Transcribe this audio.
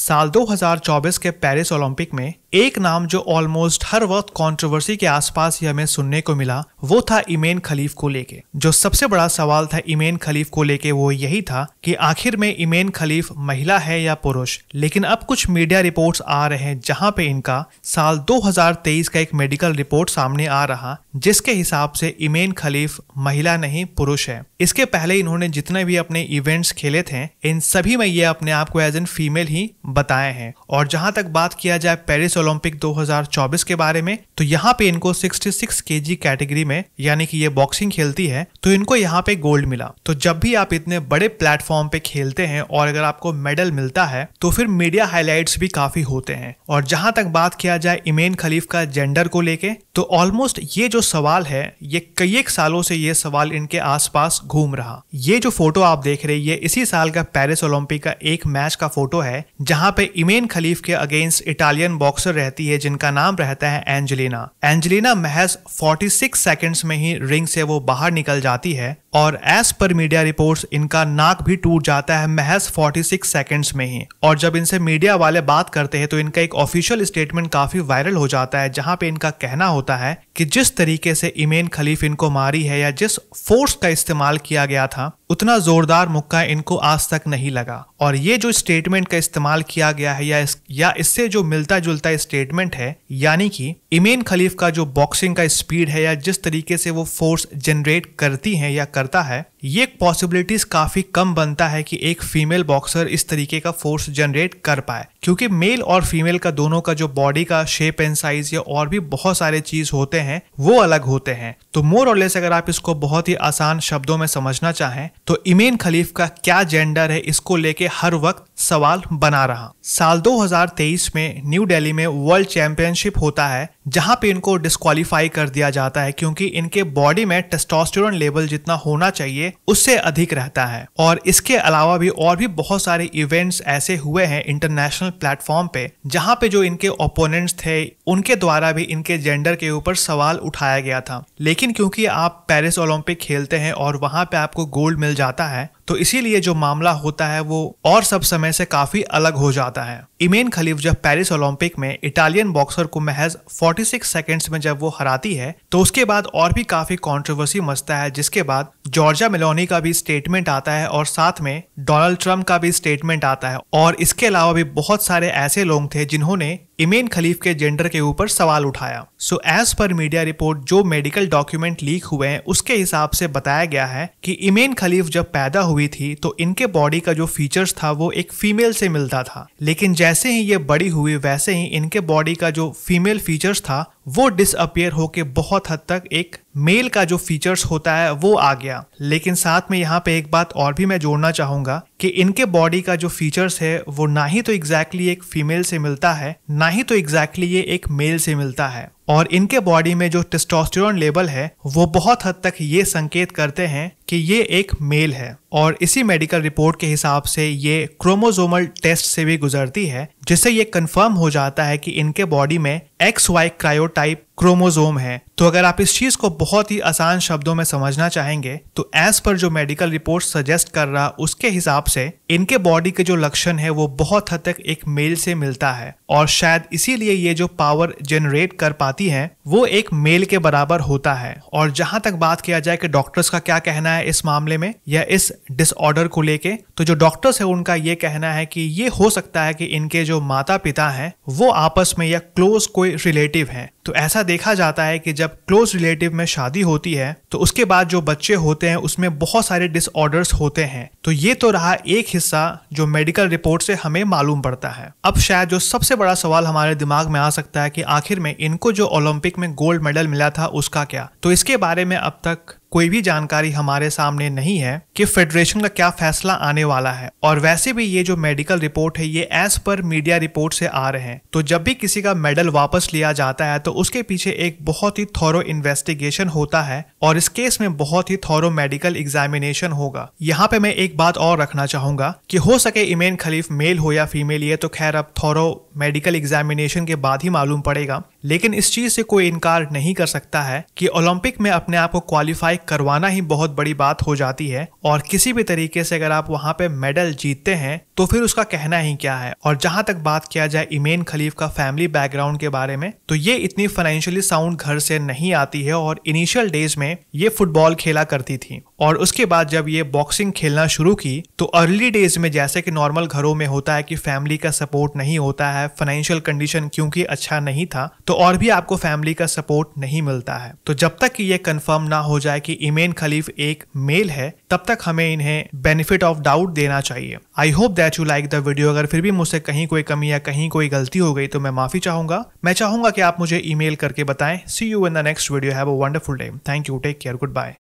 साल 2024 के Paris Olympic में एक नाम जो ऑलमोस्ट हर वक्त कंट्रोवर्सी के आसपास ही हमें सुनने को मिला वो था इमेन खलीफ को लेके जो सबसे बड़ा सवाल था इमेन खलीफ को लेके वो यही था कि आखिर में इमेन खलीफ महिला है या पुरुष लेकिन अब कुछ मीडिया रिपोर्ट्स आ रहे हैं जहां पे इनका साल 2023 का एक मेडिकल रिपोर्ट सामने आ रहा जिसके हिसाब से इमेन खलीफ महिला नहीं पुरुष है इसके पहले इन्होंने जितने भी अपने इवेंट्स खेले थे इन सभी में ये अपने आप को एज एन फीमेल ही बताए हैं और जहां तक बात किया जाए पेरिस और ओलंपिक 2024 के बारे में तो यहाँ पे इनको 66 केजी कैटेगरी में यानी कि ये बॉक्सिंग खेलती है तो इनको यहाँ पे गोल्ड मिला तो जब भी आप इतने बड़े प्लेटफॉर्म पे खेलते हैं और अगर आपको मेडल मिलता है तो फिर मीडिया हाईलाइट्स भी काफी होते हैं और जहां तक बात किया जाए इमेन खलीफ का जेंडर को लेके तो ऑलमोस्ट ये जो सवाल है ये कई एक सालों से ये सवाल इनके आसपास घूम रहा ये जो फोटो आप देख रहे ये इसी साल का पेरिस ओलंपिक का एक मैच का फोटो है जहां पे इमेन खलीफ के अगेंस्ट इटालियन बॉक्सर डांसर रहती है जिनका नाम रहता है एंजेलिना एंजेलिना महज 46 सेकंड्स में ही रिंग से वो बाहर निकल जाती है और एज पर मीडिया रिपोर्ट्स इनका नाक भी टूट जाता है महज 46 सेकंड्स में ही और जब इनसे मीडिया वाले बात करते हैं तो इनका एक ऑफिशियल स्टेटमेंट काफी वायरल हो जाता है जहां पे इनका कहना होता है कि जिस तरीके से इमेन खलीफ इनको मारी है या जिस फोर्स का इस्तेमाल किया गया था उतना जोरदार मुक्का इनको आज तक नहीं लगा और ये जो स्टेटमेंट का इस्तेमाल किया गया है या इस, या इससे जो मिलता जुलता स्टेटमेंट है यानी कि इमेन खलीफ का जो बॉक्सिंग का स्पीड है या जिस तरीके से वो फोर्स जनरेट करती हैं या करता है ये पॉसिबिलिटीज काफी कम बनता है कि एक फीमेल बॉक्सर इस तरीके का फोर्स जनरेट कर पाए क्योंकि मेल और फीमेल का दोनों का जो बॉडी का शेप एंड साइज या और भी बहुत सारे चीज होते हैं वो अलग होते हैं तो मोर और लेस अगर आप इसको बहुत ही आसान शब्दों में समझना चाहें तो इमेन खलीफ का क्या जेंडर है इसको लेके हर वक्त सवाल बना रहा साल 2023 में न्यू दिल्ली में वर्ल्ड चैंपियनशिप होता है जहां पे इनको डिस्कालीफाई कर दिया जाता है क्योंकि इनके बॉडी में टेस्टोस्टेरोन लेवल जितना होना चाहिए उससे अधिक रहता है और इसके अलावा भी और भी बहुत सारे इवेंट्स ऐसे हुए हैं इंटरनेशनल प्लेटफॉर्म पे जहां पे जो इनके ओपोनेंट्स थे उनके द्वारा भी इनके जेंडर के ऊपर सवाल उठाया गया था लेकिन क्योंकि आप पेरिस ओलंपिक खेलते हैं और वहां पे आपको गोल्ड मिल जाता है तो इसीलिए जो मामला होता है वो और सब समय से काफी अलग हो जाता है इमेन खलीफ जब पेरिस ओलंपिक में इटालियन बॉक्सर को महज 46 सेकेंड्स में जब वो हराती है तो उसके बाद और भी काफी कंट्रोवर्सी मचता है जिसके बाद जॉर्जा मेलोनी का भी स्टेटमेंट आता है और साथ में डोनाल्ड ट्रम्प का भी स्टेटमेंट आता है और इसके अलावा भी बहुत सारे ऐसे लोग थे जिन्होंने इमेन खलीफ के जेंडर के ऊपर सवाल उठाया so as per media report जो मेडिकल डॉक्यूमेंट लीक हुए हैं उसके हिसाब से बताया गया है कि इमेन खलीफ जब पैदा हुई थी तो इनके बॉडी का जो फीचर्स था वो एक फीमेल से मिलता था लेकिन जैसे ही ये बड़ी हुई वैसे ही इनके बॉडी का जो फीमेल फीचर्स था वो डिसअपियर होके बहुत हद तक एक मेल का जो फीचर्स होता है वो आ गया लेकिन साथ में यहाँ पे एक बात और भी मैं जोड़ना चाहूंगा कि इनके बॉडी का जो फीचर्स है वो ना ही तो एग्जैक्टली exactly एक फीमेल से मिलता है ना ही तो एग्जैक्टली exactly ये एक मेल से मिलता है और इनके बॉडी में जो टेस्टोस्टेरोन लेवल है वो बहुत हद तक ये संकेत करते हैं कि ये एक मेल है और इसी मेडिकल रिपोर्ट के हिसाब से ये क्रोमोजोमल टेस्ट से भी गुजरती है जिससे ये कंफर्म हो जाता है कि इनके बॉडी में एक्स वाई क्रायोटाइप क्रोमोजोम है तो अगर आप इस चीज को बहुत ही आसान शब्दों में समझना चाहेंगे तो एज पर जो मेडिकल रिपोर्ट सजेस्ट कर रहा उसके हिसाब से इनके बॉडी के जो लक्षण है वो बहुत हद तक एक मेल से मिलता है और शायद इसीलिए ये जो पावर जनरेट कर पाती है वो एक मेल के बराबर होता है और जहां तक बात किया जाए कि डॉक्टर्स का क्या कहना है इस मामले में या इस डिसऑर्डर को लेके तो जो डॉक्टर्स है उनका ये कहना है कि ये हो सकता है कि इनके जो माता पिता हैं वो आपस में या क्लोज कोई रिलेटिव हैं तो ऐसा देखा जाता है कि जब क्लोज रिलेटिव में शादी होती है तो उसके बाद जो बच्चे होते हैं उसमें बहुत सारे डिसऑर्डर्स होते हैं तो ये तो रहा एक हिस्सा जो मेडिकल रिपोर्ट से हमें मालूम पड़ता है अब शायद जो सबसे बड़ा सवाल हमारे दिमाग में आ सकता है कि आखिर में इनको जो ओलंपिक में गोल्ड मेडल मिला था उसका क्या तो इसके बारे में अब तक कोई भी जानकारी हमारे सामने नहीं है कि फेडरेशन का क्या फैसला आने वाला है और वैसे भी ये जो मेडिकल रिपोर्ट है ये एज पर मीडिया रिपोर्ट से आ रहे हैं तो जब भी किसी का मेडल वापस लिया जाता है तो उसके पीछे एक बहुत ही थोरो इन्वेस्टिगेशन होता है और इस केस में बहुत ही थोरो मेडिकल एग्जामिनेशन होगा यहाँ पे मैं एक बात और रखना चाहूंगा कि हो सके इमेन खलीफ मेल हो या फीमेल ये तो खैर अब थोरो मेडिकल एग्जामिनेशन के बाद ही मालूम पड़ेगा लेकिन इस चीज़ से कोई इनकार नहीं कर सकता है कि ओलंपिक में अपने आप को क्वालिफाई करवाना ही बहुत बड़ी बात हो जाती है और किसी भी तरीके से अगर आप वहाँ पे मेडल जीतते हैं तो फिर उसका कहना ही क्या है और जहां तक बात किया जाए इमेन खलीफ का फैमिली बैकग्राउंड के बारे में तो ये इतनी फाइनेंशियली साउंड घर से नहीं आती है और इनिशियल डेज में ये फुटबॉल खेला करती थी और उसके बाद जब ये बॉक्सिंग खेलना शुरू की तो अर्ली डेज में जैसे कि नॉर्मल घरों में होता है कि फैमिली का सपोर्ट नहीं होता है फाइनेंशियल कंडीशन क्योंकि अच्छा नहीं था तो और भी आपको फैमिली का सपोर्ट नहीं मिलता है तो जब तक ये कंफर्म ना हो जाए कि इमेन खलीफ एक मेल है तब तक हमें इन्हें बेनिफिट ऑफ डाउट देना चाहिए I hope that you like the video अगर फिर भी मुझसे कहीं कोई कमी या कहीं कोई गलती हो गई तो मैं माफी चाहूंगा मैं चाहूंगा कि आप मुझे ईमेल करके बताएं see you in the next video have a wonderful day thank you take care good bye